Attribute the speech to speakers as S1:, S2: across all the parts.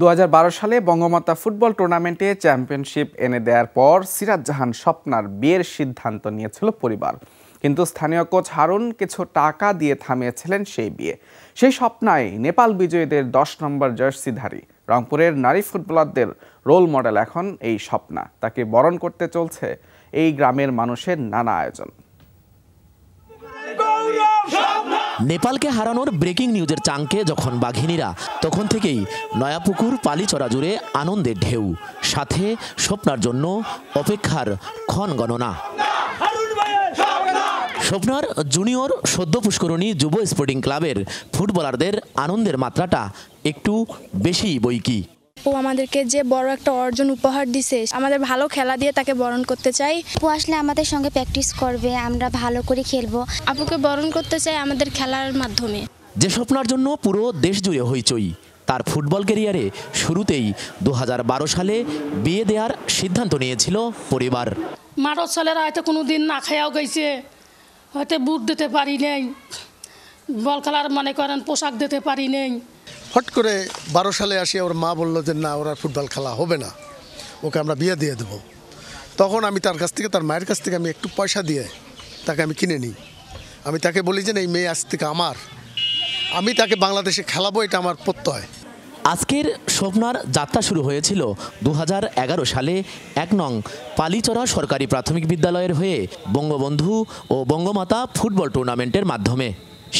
S1: দু সালে বঙ্গমাতা ফুটবল টুর্নামেন্টে চ্যাম্পিয়নশিপ এনে দেওয়ার পর সিরাজ জাহান স্বপ্নার বিয়ের সিদ্ধান্ত নিয়েছিল পরিবার কিন্তু স্থানীয় কোচ হারুন কিছু টাকা দিয়ে থামিয়েছিলেন সেই বিয়ে সেই স্বপ্নায় নেপাল বিজয়ীদের দশ নম্বর জার্সিধারী রংপুরের নারী ফুটবলারদের রোল মডেল এখন এই স্বপ্না তাকে বরণ করতে চলছে এই গ্রামের মানুষের নানা আয়োজন
S2: নেপালকে হারানোর ব্রেকিং নিউজের চাঙ্কে যখন বাঘিনীরা তখন থেকেই নয়াপুকুর পালিচড়া জুড়ে আনন্দের ঢেউ সাথে স্বপ্নার জন্য অপেক্ষার ক্ষণ গণনা স্বপ্নার জুনিয়র সদ্য পুষ্করণী যুব স্পোর্টিং ক্লাবের ফুটবলারদের আনন্দের মাত্রাটা একটু বেশি বইকি আপু আমাদেরকে যে বড় একটা অর্জন উপহার দিছে আমাদের ভালো খেলা দিয়ে তাকে বরণ করতে চাই আপু আসলে আমাদের সঙ্গে প্র্যাকটিস করবে আমরা ভালো করে খেলবো আপুকে বরণ করতে চাই আমাদের খেলার মাধ্যমে যে স্বপ্নার জন্য পুরো দেশ জুড়ে হইচই তার ফুটবল ক্যারিয়ারে শুরুতেই দু সালে বিয়ে দেওয়ার সিদ্ধান্ত নিয়েছিল পরিবার
S1: মারো ছেলেরা হয়তো কোনো দিন না খায়াও গেছে হয়তো বুট দিতে পারি নেই বল খেলার মনে করেন পোশাক দিতে পারি নেই
S2: হট করে বারো সালে আসি ওর মা বললো যে না ওরা ফুটবল খেলা হবে না ওকে আমরা বিয়ে দিয়ে দেবো তখন আমি তার কাছ থেকে তার মায়ের কাছ থেকে আমি একটু পয়সা দিয়ে তাকে আমি কিনে নিই আমি তাকে বলি যে এই মেয়ে আজ থেকে আমার আমি তাকে বাংলাদেশে খেলাবো এটা আমার প্রত্যয় আজকের স্বপ্নার যাত্রা শুরু হয়েছিল দু সালে এক নং পালিচরা সরকারি প্রাথমিক বিদ্যালয়ের হয়ে বঙ্গবন্ধু ও বঙ্গমাতা ফুটবল টুর্নামেন্টের মাধ্যমে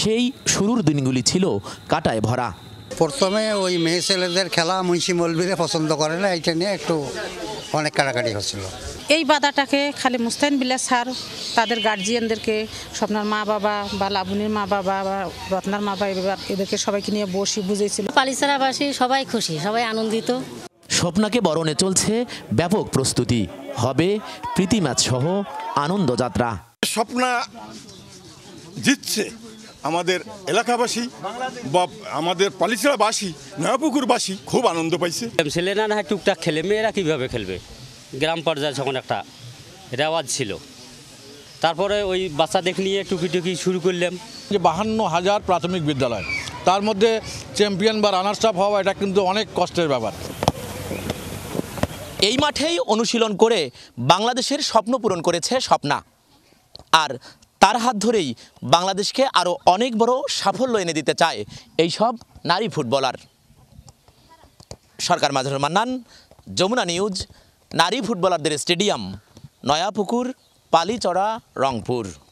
S1: সেই শুরুর দিনগুলি ছিল কাটায় ভরা প্রথমে ওই মেয়ে ছেলেদের খেলা মুন্সি মলবিরে পছন্দ করে না এইটা নিয়ে একটু অনেক কাটাকাটি হচ্ছিল এই বাধাটাকে খালি মুস্তাইন বিলা স্যার তাদের গার্জিয়ানদেরকে স্বপ্নার মা বাবা বা লাবণীর মা বাবা বা রত্নার মা বাবা এদেরকে সবাইকে নিয়ে বসি বুঝেছিল পালিসারাবাসী সবাই খুশি সবাই আনন্দিত
S2: স্বপ্নাকে বরণে চলছে ব্যাপক প্রস্তুতি হবে প্রীতিমাত সহ আনন্দযাত্রা স্বপ্না জিতছে
S1: আমাদের এলাকাবাসী বা আমাদের পালিচড়াবাসী নয়াপুকুরবাসী খুব আনন্দ পাইছে ছেলেরা না টুকটাক খেলে মেয়েরা কীভাবে খেলবে গ্রাম পর্যায়ে যখন একটা রেওয়াজ ছিল তারপরে ওই দেখ নিয়ে টুকি টুকি শুরু করলাম যে বাহান্ন হাজার প্রাথমিক বিদ্যালয় তার মধ্যে চ্যাম্পিয়ন বা রানার্স আপ হওয়া এটা কিন্তু অনেক কষ্টের
S2: ব্যাপার এই মাঠেই অনুশীলন করে বাংলাদেশের স্বপ্ন পূরণ করেছে স্বপ্না আর তার হাত ধরেই বাংলাদেশকে আরও অনেক বড় সাফল্য এনে দিতে চায় এইসব নারী ফুটবলার সরকার মাঝারুর মান্নান যমুনা নিউজ নারী ফুটবলারদের স্টেডিয়াম নয়াপুকুর পালিচড়া রংপুর